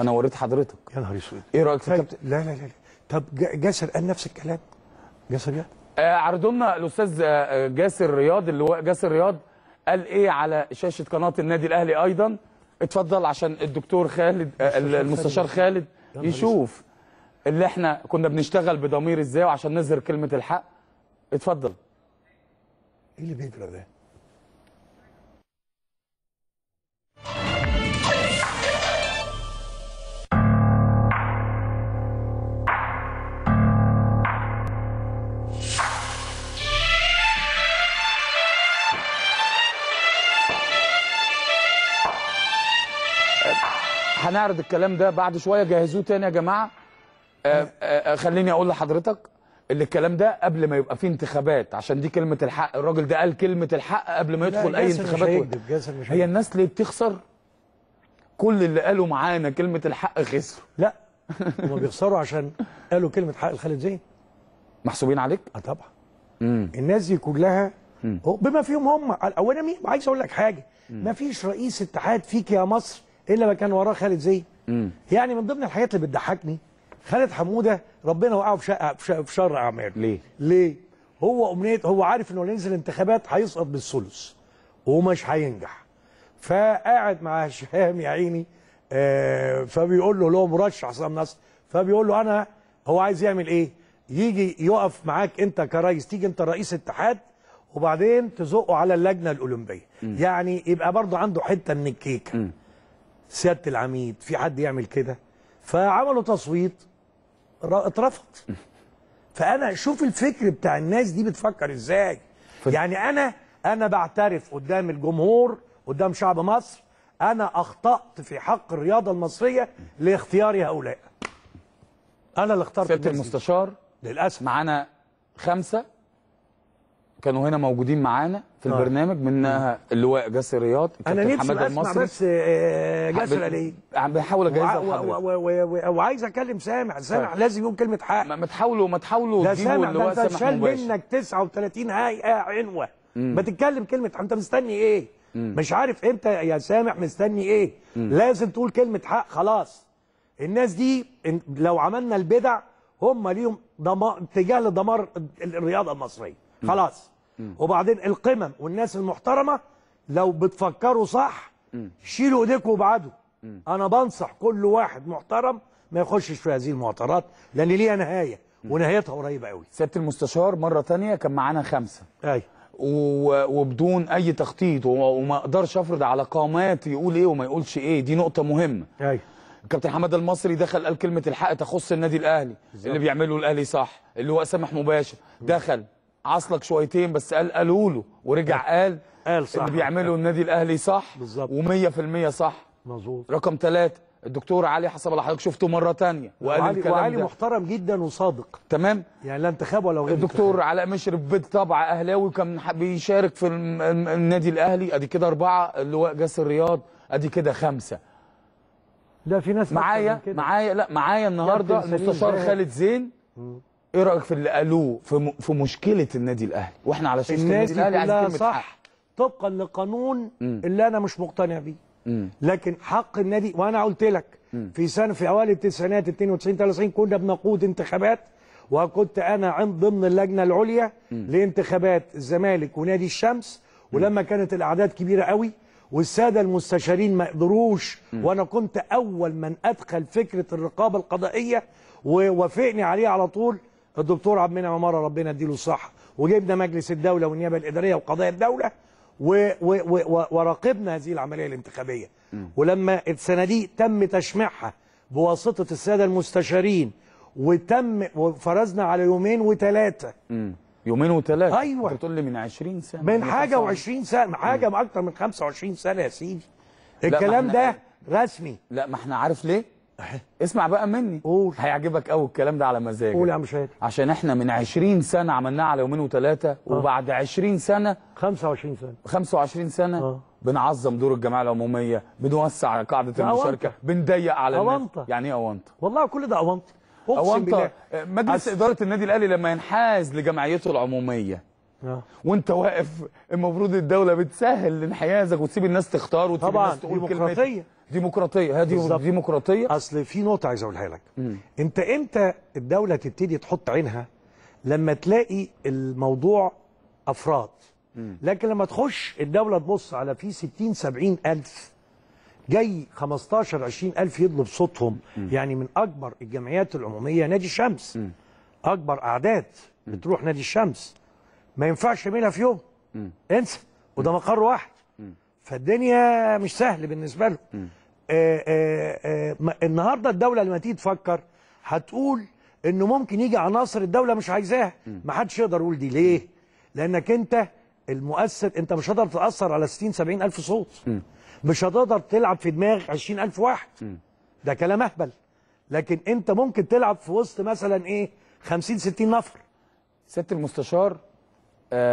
انا وريت حضرتك يا نهار اسود ايه رايك في الكابتن طيب، لا لا لا لا. طب جاسر قال نفس الكلام جاسر رياض آه عرضوا لنا الاستاذ آه، آه، جاسر رياض اللي هو جاسر رياض قال ايه على شاشه قناه النادي الاهلي ايضا اتفضل عشان الدكتور خالد آه، المستشار خالد يشوف اللي احنا كنا بنشتغل بضمير ازاي وعشان نظهر كلمه الحق اتفضل ايه اللي بيجرى ده هنعرض الكلام ده بعد شويه جهزوه تاني يا جماعه آآ آه، آآ آه، آه، خليني اقول لحضرتك ان الكلام ده قبل ما يبقى فيه انتخابات عشان دي كلمه الحق الراجل ده قال كلمه الحق قبل ما يدخل اي انتخابات مش هيكدب مش هيكدب. هي الناس ليه بتخسر كل اللي قالوا معانا كلمه الحق خسروا لا هم بيخسروا عشان قالوا كلمه حق لخالد زين محسوبين عليك اه طبعا الناس دي كلها بما فيهم هم اولا مين عايز اقول لك حاجه ما فيش رئيس اتحاد فيك يا مصر الا ما كان وراه خالد زي مم. يعني من ضمن الحاجات اللي بتضحكني خالد حموده ربنا وقعه في, شقه في شر اعماله ليه ليه هو امنيه هو عارف انه ينزل انتخابات هيسقط بالثلث ومش هينجح فقاعد مع هشام يا عيني آه فبيقول له لو مرشح حسام نصر فبيقول له انا هو عايز يعمل ايه يجي يقف معاك انت كرئيس تيجي انت رئيس اتحاد وبعدين تزقه على اللجنه الاولمبيه م. يعني يبقى برضه عنده حته من الكيكه سياده العميد في حد يعمل كده فعملوا تصويت اترفض فانا شوف الفكر بتاع الناس دي بتفكر ازاي يعني انا انا بعترف قدام الجمهور قدام شعب مصر انا اخطات في حق الرياضه المصريه لاختياري هؤلاء انا اللي اخترت سياده المستشار للاسف معانا خمسه كانوا هنا موجودين معانا في آه. البرنامج منها آه. اللواء جاسر رياض انا نفسي اسمع بس آه، جاسر علي عم بحاول اجهزها وعايز اكلم سامح طيب. سامح لازم يقول كلمه حق ما تحاولوا ما تحاولوا سامح اللواء سامح شال منك 39 هيئه آه، عنوه ما تتكلم كلمه انت مستني ايه مم. مش عارف انت يا سامح مستني ايه مم. لازم تقول كلمه حق خلاص الناس دي لو عملنا البدع هم ليهم دمار اتجاه لدمار الرياضه المصريه خلاص وبعدين القمم والناس المحترمه لو بتفكروا صح شيلوا ايديكم وابعدوا انا بنصح كل واحد محترم ما يخشش في هذه المعطرات لان ليها نهايه ونهايتها قريبه قوي سياده المستشار مره ثانيه كان معانا خمسه ايوه وبدون اي تخطيط وما اقدرش افرض على قامات يقول ايه وما يقولش ايه دي نقطه مهمه ايوه كابتن حماده المصري دخل قال كلمه الحق تخص النادي الاهلي بالزبط. اللي بيعمله الاهلي صح اللي هو سمح مباشر دخل عصلك شويتين بس قال قالوا له ورجع قال قال صح اللي بيعمله النادي الاهلي صح بالظبط و100% صح مظبوط رقم ثلاثة الدكتور علي حسب الله حضرتك شفته مره ثانيه وقال وعلي الكلام وعلي ده. محترم جدا وصادق تمام يعني لا انتخاب ولا غير الدكتور علاء مشرف بالطبع اهلاوي كان بيشارك في النادي الاهلي ادي كده اربعه اللواء جاس الرياض ادي كده خمسه لا في ناس معايا معايا لا معايا النهارده المستشار خالد زين ايه رايك في اللي قالوه في, م... في مشكله النادي الاهلي واحنا على شاشه النادي الاهلي عايزين كلمه صح حق. طبقا لقانون م. اللي انا مش مقتنع بيه لكن حق النادي وانا قلت لك في سنه في اوائل التسعينات 92 93 كنا بنقود انتخابات وكنت انا عند ضمن اللجنه العليا لانتخابات الزمالك ونادي الشمس ولما كانت الاعداد كبيره قوي والساده المستشارين ما قدروش وانا كنت اول من ادخل فكره الرقابه القضائيه ووافقني عليها على طول الدكتور عبد المنعم عماره ربنا يديله الصحه وجبنا مجلس الدوله والنيابه الاداريه وقضايا الدوله و و و وراقبنا هذه العمليه الانتخابيه م. ولما الصناديق تم تشميعها بواسطه الساده المستشارين وتم وفرزنا على يومين وثلاثه يومين وثلاثه ايوه انت بتقول لي من 20 سنه من حاجه و20 سنه حاجه اكثر اكتر من 25 سنه يا سيدي الكلام ده رسمي لا ما احنا عارف ليه اسمع بقى مني قول هيعجبك قوي الكلام ده على مزاجك قول يا عم شادي عشان احنا من 20 سنه عملناه على يومين وثلاثه آه. وبعد 20 سنه 25 سنه 25 سنه آه. بنعظم دور الجمعيه العموميه بنوسع قاعده المشاركه بنضيق على أونطة. الناس يعني ايه اونطه والله كل ده اونطه اقسم مجلس أس... اداره النادي الاهلي لما ينحاز لجمعيته العموميه أوه. وانت واقف المفروض الدوله بتسهل انحيازك وتسيب الناس تختار وتسيب طبعا الناس تقول كلمتها ديمقراطيه هذه بالزبط. ديمقراطيه اصل في نقطه عايز اقولها لك مم. انت امتى الدوله تبتدي تحط عينها لما تلاقي الموضوع افراد مم. لكن لما تخش الدوله تبص على في 60 70 الف جاي 15 20 الف يطلب صوتهم مم. يعني من اكبر الجمعيات العموميه نادي الشمس مم. اكبر اعداد مم. بتروح نادي الشمس ما ينفعش يعملها في يوم انسى وده مقر واحد فالدنيا مش سهل بالنسبه لهم آه، آه، آه، النهارده الدوله لما تيجي تفكر هتقول انه ممكن يجي عناصر الدوله مش عايزاها ما حدش يقدر يقول دي ليه لانك انت المؤثر انت مش هتقدر تاثر على 60 70 الف صوت مش هتقدر تلعب في دماغ 20 الف واحد ده كلام اهبل لكن انت ممكن تلعب في وسط مثلا ايه 50 60 نفر ست المستشار آه